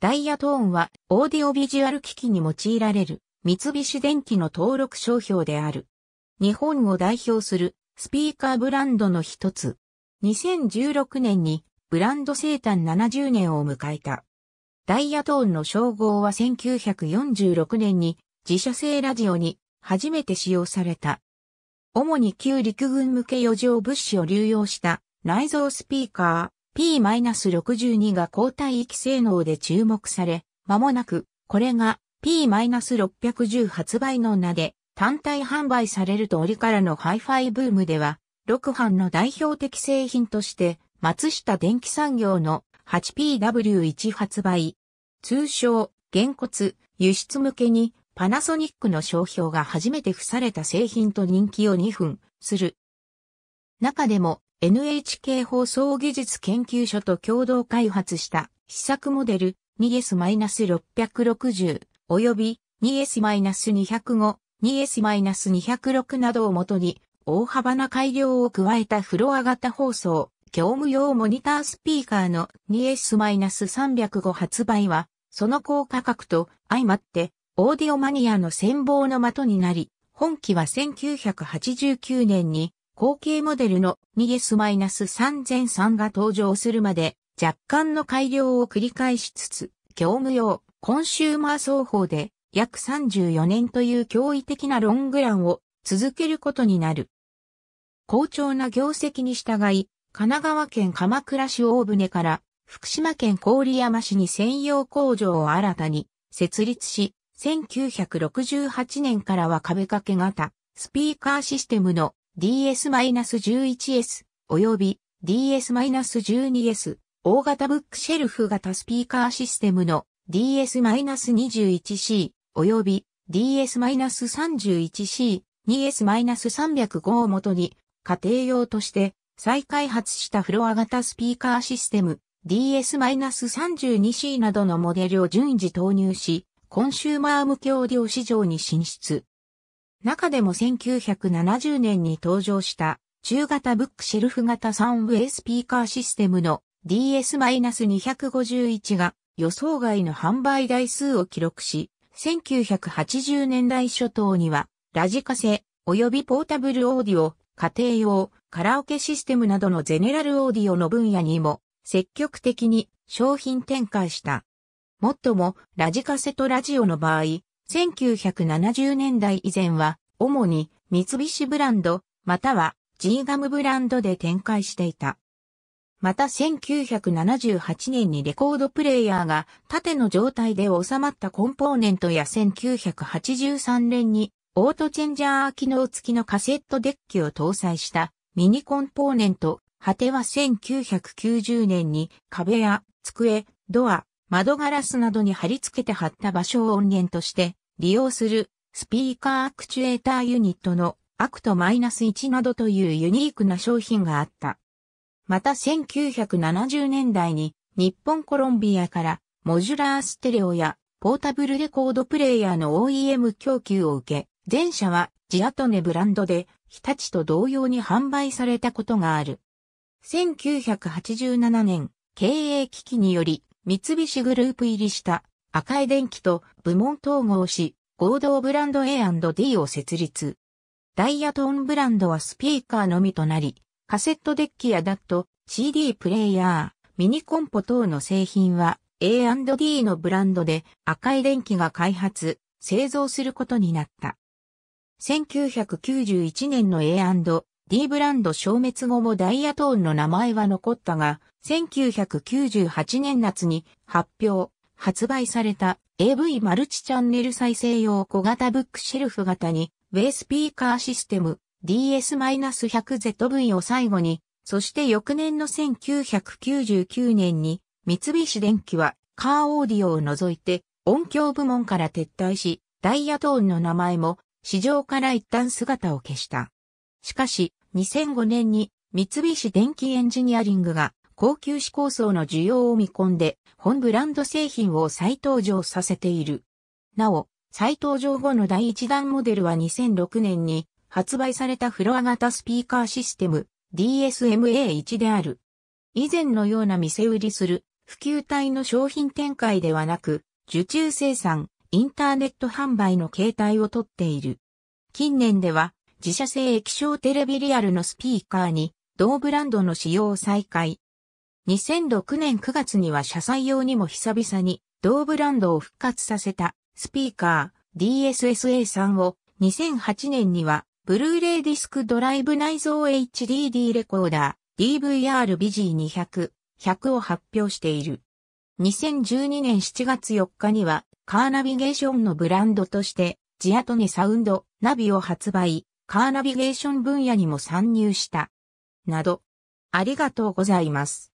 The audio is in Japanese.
ダイヤトーンはオーディオビジュアル機器に用いられる三菱電機の登録商標である。日本を代表するスピーカーブランドの一つ。2016年にブランド生誕70年を迎えた。ダイヤトーンの称号は1946年に自社製ラジオに初めて使用された。主に旧陸軍向け余剰物資を流用した内蔵スピーカー。P-62 が高帯域性能で注目され、間もなく、これが P-610 発売の名で単体販売されると折からのハイファイブームでは、6班の代表的製品として、松下電気産業の 8PW1 発売。通称、原骨、輸出向けにパナソニックの商標が初めて付された製品と人気を2分する。中でも NHK 放送技術研究所と共同開発した試作モデル 2S-660 及び 2S-205、2S-206 などをもとに大幅な改良を加えたフロア型放送、業務用モニタースピーカーの 2S-305 発売は、その高価格と相まって、オーディオマニアの戦望の的になり、本機は1989年に後継モデルの 2S-3003 が登場するまで若干の改良を繰り返しつつ、業務用、コンシューマー双方で約34年という驚異的なロングランを続けることになる。好調な業績に従い、神奈川県鎌倉市大船から福島県郡山市に専用工場を新たに設立し、1968年からは壁掛け型スピーカーシステムの DS-11S 及び DS-12S 大型ブックシェルフ型スピーカーシステムの DS-21C 及び DS-31C、2S-305 をもとに家庭用として再開発したフロア型スピーカーシステム DS-32C などのモデルを順次投入し、コンシューマー向けオーディオ市場に進出。中でも1970年に登場した中型ブックシェルフ型 3way スピーカーシステムの DS-251 が予想外の販売台数を記録し、1980年代初頭にはラジカセ及びポータブルオーディオ、家庭用、カラオケシステムなどのゼネラルオーディオの分野にも積極的に商品展開した。もっとも、ラジカセとラジオの場合、1970年代以前は、主に三菱ブランド、または G ガムブランドで展開していた。また1978年にレコードプレイヤーが縦の状態で収まったコンポーネントや1983年にオートチェンジャー機能付きのカセットデッキを搭載したミニコンポーネント、果ては1990年に壁や机、ドア、窓ガラスなどに貼り付けて貼った場所を音源として利用するスピーカーアクチュエーターユニットのアクト -1 などというユニークな商品があった。また1970年代に日本コロンビアからモジュラーステレオやポータブルレコードプレイヤーの OEM 供給を受け、前者はジアトネブランドで日立と同様に販売されたことがある。1987年、経営危機により三菱グループ入りした赤い電気と部門統合し、合同ブランド A&D を設立。ダイヤトーンブランドはスピーカーのみとなり、カセットデッキやダット、CD プレイヤー、ミニコンポ等の製品は A&D のブランドで赤い電気が開発、製造することになった。1991年の A&D ブランド消滅後もダイヤトーンの名前は残ったが、1998年夏に発表、発売された AV マルチチャンネル再生用小型ブックシェルフ型に、ウェイスピーカーシステム DS-100ZV を最後に、そして翌年の1999年に、三菱電機はカーオーディオを除いて音響部門から撤退し、ダイヤトーンの名前も市場から一旦姿を消した。しかし、2005年に三菱電機エンジニアリングが高級志向層の需要を見込んで、本ブランド製品を再登場させている。なお、再登場後の第1弾モデルは2006年に発売されたフロア型スピーカーシステム DSMA1 である。以前のような店売りする普及体の商品展開ではなく、受注生産、インターネット販売の形態をとっている。近年では自社製液晶テレビリアルのスピーカーに同ブランドの使用を再開、2006年9月には車載用にも久々に同ブランドを復活させたスピーカー d s s a さんを2008年にはブルーレイディスクドライブ内蔵 HDD レコーダー DVR b g 200、100を発表している。2012年7月4日にはカーナビゲーションのブランドとしてジアトネサウンドナビを発売、カーナビゲーション分野にも参入した。など、ありがとうございます。